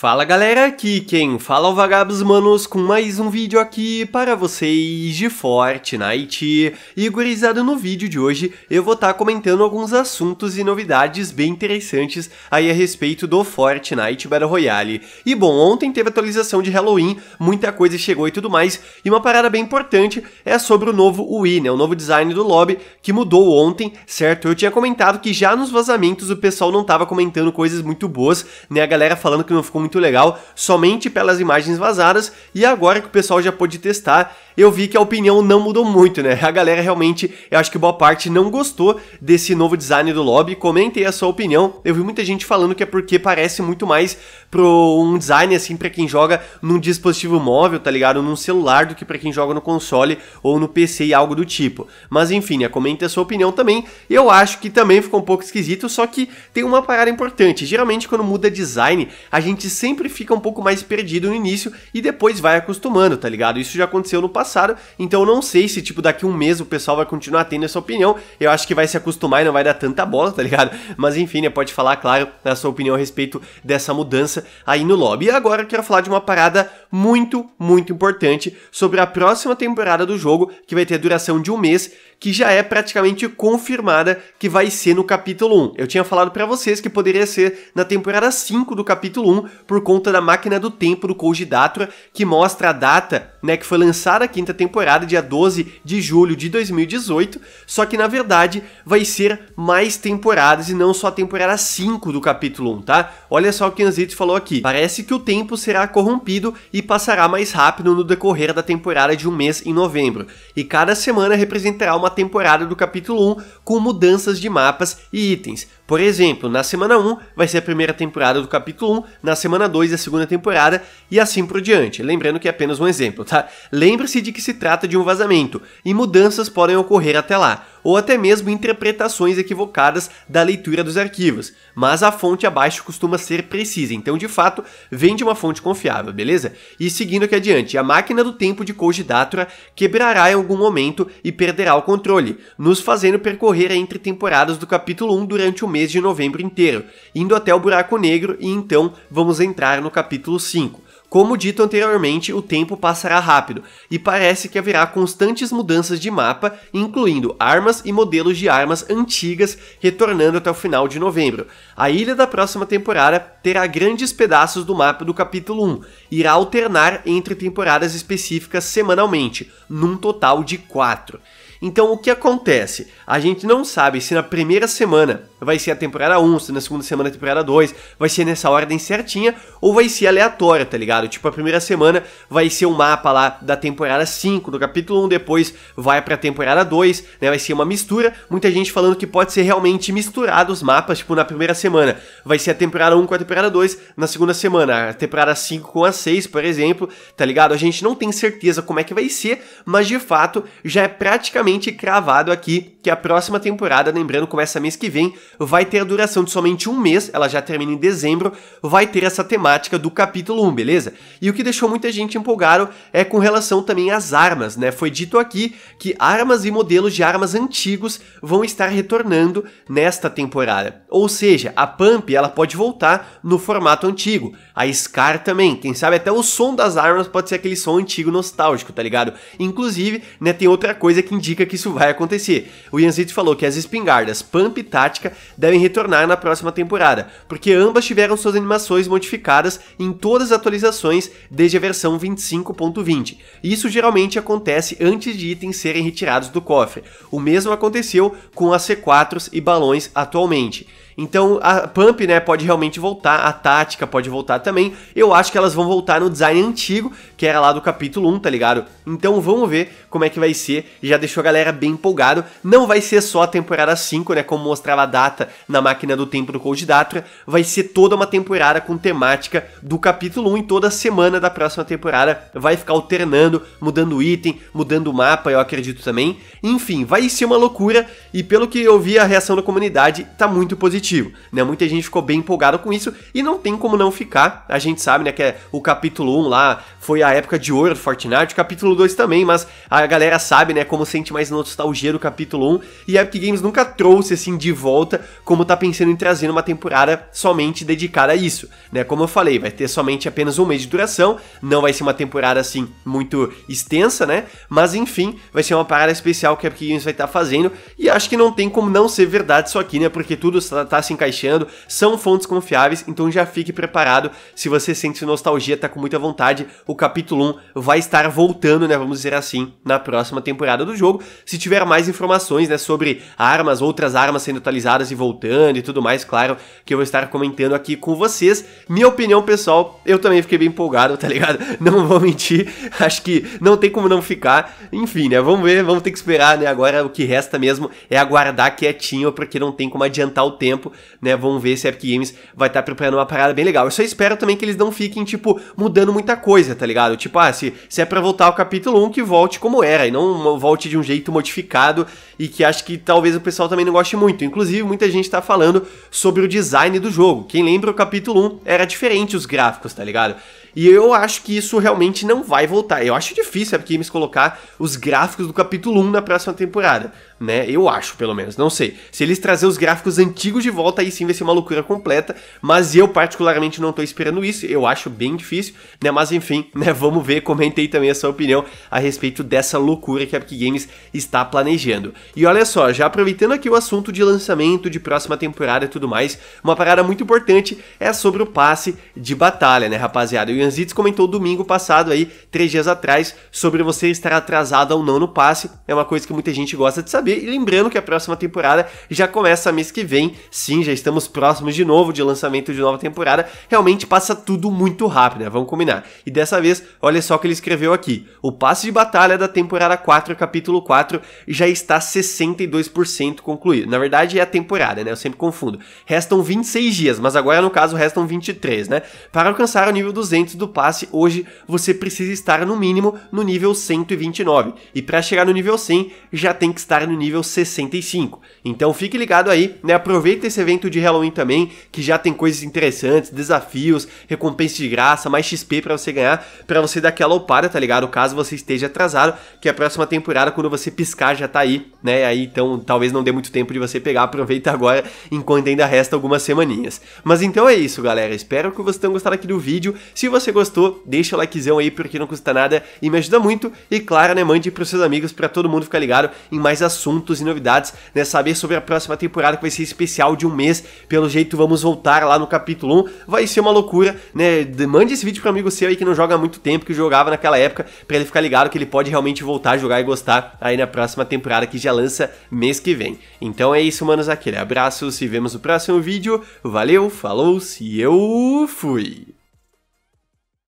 Fala galera, aqui quem fala é o Vagabos Manos com mais um vídeo aqui para vocês de Fortnite. E gurizada, no vídeo de hoje eu vou estar tá comentando alguns assuntos e novidades bem interessantes aí a respeito do Fortnite Battle Royale. E bom, ontem teve atualização de Halloween, muita coisa chegou e tudo mais, e uma parada bem importante é sobre o novo Wii, né, o novo design do lobby que mudou ontem, certo? Eu tinha comentado que já nos vazamentos o pessoal não estava comentando coisas muito boas, né, a galera falando que não ficou muito muito legal somente pelas imagens vazadas e agora que o pessoal já pôde testar, eu vi que a opinião não mudou muito, né? A galera realmente, eu acho que boa parte não gostou desse novo design do lobby. Comente a sua opinião. Eu vi muita gente falando que é porque parece muito mais pro um design assim para quem joga num dispositivo móvel, tá ligado? Num celular do que para quem joga no console ou no PC e algo do tipo. Mas enfim, né? a sua opinião também. Eu acho que também ficou um pouco esquisito, só que tem uma parada importante. Geralmente quando muda design, a gente sempre fica um pouco mais perdido no início e depois vai acostumando, tá ligado? Isso já aconteceu no passado passaram, então eu não sei se, tipo, daqui um mês o pessoal vai continuar tendo essa opinião. Eu acho que vai se acostumar e não vai dar tanta bola, tá ligado? Mas enfim, né, pode falar, claro, a sua opinião a respeito dessa mudança aí no lobby. E agora eu quero falar de uma parada muito, muito importante sobre a próxima temporada do jogo, que vai ter duração de um mês, que já é praticamente confirmada que vai ser no capítulo 1. Eu tinha falado para vocês que poderia ser na temporada 5 do capítulo 1, por conta da máquina do tempo do Koji Datra, que mostra a data, né, que foi lançada quinta temporada, dia 12 de julho de 2018. Só que na verdade vai ser mais temporadas e não só a temporada 5 do capítulo 1, tá? Olha só o que Anzito falou aqui. Parece que o tempo será corrompido e passará mais rápido no decorrer da temporada de um mês em novembro. E cada semana representará uma temporada do capítulo 1 com mudanças de mapas e itens. Por exemplo, na semana 1 vai ser a primeira temporada do capítulo 1, na semana 2 a segunda temporada e assim por diante. Lembrando que é apenas um exemplo, tá? Lembre-se de que se trata de um vazamento e mudanças podem ocorrer até lá ou até mesmo interpretações equivocadas da leitura dos arquivos, mas a fonte abaixo costuma ser precisa, então de fato vem de uma fonte confiável, beleza? E seguindo aqui adiante, a máquina do tempo de Koji Datura quebrará em algum momento e perderá o controle, nos fazendo percorrer entre temporadas do capítulo 1 durante o mês de novembro inteiro, indo até o buraco negro e então vamos entrar no capítulo 5. Como dito anteriormente, o tempo passará rápido e parece que haverá constantes mudanças de mapa, incluindo armas e modelos de armas antigas retornando até o final de novembro. A ilha da próxima temporada terá grandes pedaços do mapa do capítulo 1, irá alternar entre temporadas específicas semanalmente, num total de 4. Então o que acontece? A gente não sabe se na primeira semana vai ser a temporada 1, se na segunda semana a temporada 2, vai ser nessa ordem certinha ou vai ser aleatória, tá ligado? Tipo, a primeira semana vai ser um mapa lá da temporada 5, do capítulo 1, depois vai pra temporada 2, né? Vai ser uma mistura. Muita gente falando que pode ser realmente misturado os mapas, tipo, na primeira semana vai ser a temporada 1 com a temporada 2, na segunda semana a temporada 5 com a 6, por exemplo, tá ligado? A gente não tem certeza como é que vai ser, mas de fato já é praticamente praticamente cravado aqui que a próxima temporada, lembrando, começa mês que vem, vai ter a duração de somente um mês, ela já termina em dezembro, vai ter essa temática do capítulo 1, beleza? E o que deixou muita gente empolgado é com relação também às armas, né? Foi dito aqui que armas e modelos de armas antigos vão estar retornando nesta temporada. Ou seja, a Pump ela pode voltar no formato antigo, a Scar também, quem sabe até o som das armas pode ser aquele som antigo nostálgico, tá ligado? Inclusive, né, tem outra coisa que indica indica que isso vai acontecer. O Zit falou que as espingardas Pump e Tática devem retornar na próxima temporada, porque ambas tiveram suas animações modificadas em todas as atualizações desde a versão 25.20. Isso geralmente acontece antes de itens serem retirados do cofre. O mesmo aconteceu com as C4s e balões atualmente. Então a Pump, né, pode realmente voltar, a tática pode voltar também. Eu acho que elas vão voltar no design antigo, que era lá do capítulo 1, tá ligado? Então vamos ver como é que vai ser. Já deixou a galera bem empolgado. Não vai ser só a temporada 5, né, como mostrava a data na máquina do tempo do Cold Datra, vai ser toda uma temporada com temática do capítulo 1 e toda semana da próxima temporada vai ficar alternando, mudando item, mudando mapa, eu acredito também. Enfim, vai ser uma loucura e pelo que eu vi a reação da comunidade tá muito positiva positivo, né? Muita gente ficou bem empolgada com isso e não tem como não ficar. A gente sabe, né, que é o capítulo 1 lá foi a época de ouro do Fortnite, o capítulo 2 também, mas a galera sabe, né, como sente mais nostalgia do capítulo 1 e a Epic Games nunca trouxe assim de volta como tá pensando em trazer uma temporada somente dedicada a isso, né? Como eu falei, vai ter somente apenas um mês de duração, não vai ser uma temporada assim muito extensa, né? Mas enfim, vai ser uma parada especial que a Epic Games vai estar tá fazendo e acho que não tem como não ser verdade isso aqui, né? Porque tudo está Tá se encaixando, são fontes confiáveis, então já fique preparado. Se você sente nostalgia, tá com muita vontade, o capítulo 1 vai estar voltando, né, vamos dizer assim, na próxima temporada do jogo. Se tiver mais informações, né, sobre armas, outras armas sendo atualizadas e voltando e tudo mais, claro, que eu vou estar comentando aqui com vocês. Minha opinião pessoal, eu também fiquei bem empolgado, tá ligado? Não vou mentir, acho que não tem como não ficar. Enfim, né, vamos ver, vamos ter que esperar, né, agora o que resta mesmo é aguardar quietinho, porque não tem como adiantar o tempo tempo, né? Vamos ver se a Epic Games vai estar tá preparando uma parada bem legal. Eu só espero também que eles não fiquem, tipo, mudando muita coisa, tá ligado? Tipo, ah, se, se é pra voltar ao capítulo 1, que volte como era, e não volte de um jeito modificado e que acho que talvez o pessoal também não goste muito. Inclusive, muita gente tá falando sobre o design do jogo. Quem lembra o capítulo 1 era diferente os gráficos, tá ligado? E eu acho que isso realmente não vai voltar. Eu acho difícil a Epic Games colocar os gráficos do capítulo 1 na próxima temporada né? Eu acho, pelo menos, não sei. Se eles trazer os gráficos antigos de volta, aí sim vai ser uma loucura completa, mas eu particularmente não tô esperando isso, eu acho bem difícil, né? Mas enfim, né, vamos ver, comentei também a sua opinião a respeito dessa loucura que a Epic Games está planejando. E olha só, já aproveitando aqui o assunto de lançamento, de próxima temporada e tudo mais, uma parada muito importante é sobre o passe de batalha, né, rapaziada? O Yanzitz comentou domingo passado aí, três dias atrás, sobre você estar atrasado ou não no passe, é uma coisa que muita gente gosta de saber, saber. E lembrando que a próxima temporada já começa mês que vem. Sim, já estamos próximos de novo de lançamento de nova temporada. Realmente passa tudo muito rápido, né? Vamos combinar. E dessa vez, olha só o que ele escreveu aqui. O passe de batalha da temporada 4, capítulo 4, já está 62% concluído. Na verdade, é a temporada, né? Eu sempre confundo. Restam 26 dias, mas agora, no caso, restam 23, né? Para alcançar o nível 200 do passe, hoje você precisa estar no mínimo no nível 129. E para chegar no nível 100, já tem que estar no nível 65. Então fique ligado aí, né? Aproveita esse evento de Halloween também, que já tem coisas interessantes, desafios, recompensa de graça, mais XP para você ganhar, para você dar aquela opada, tá ligado? Caso você esteja atrasado, que a próxima temporada quando você piscar já tá aí, né? Aí então talvez não dê muito tempo de você pegar, aproveita agora enquanto ainda resta algumas semaninhas. Mas então é isso, galera. Espero que vocês tenham gostado aqui do vídeo. Se você gostou, deixa o likezão aí porque não custa nada e me ajuda muito e claro, né, mande para seus amigos para todo mundo ficar ligado em mais assuntos assuntos e novidades, né? Saber sobre a próxima temporada que vai ser especial de um mês. Pelo jeito, vamos voltar lá no capítulo 1. Vai ser uma loucura, né? Mande esse vídeo pro amigo seu aí que não joga há muito tempo, que jogava naquela época, para ele ficar ligado que ele pode realmente voltar a jogar e gostar aí na próxima temporada que já lança mês que vem. Então é isso, manos. Aquele abraço, se vemos no próximo vídeo. Valeu, falou, se eu fui!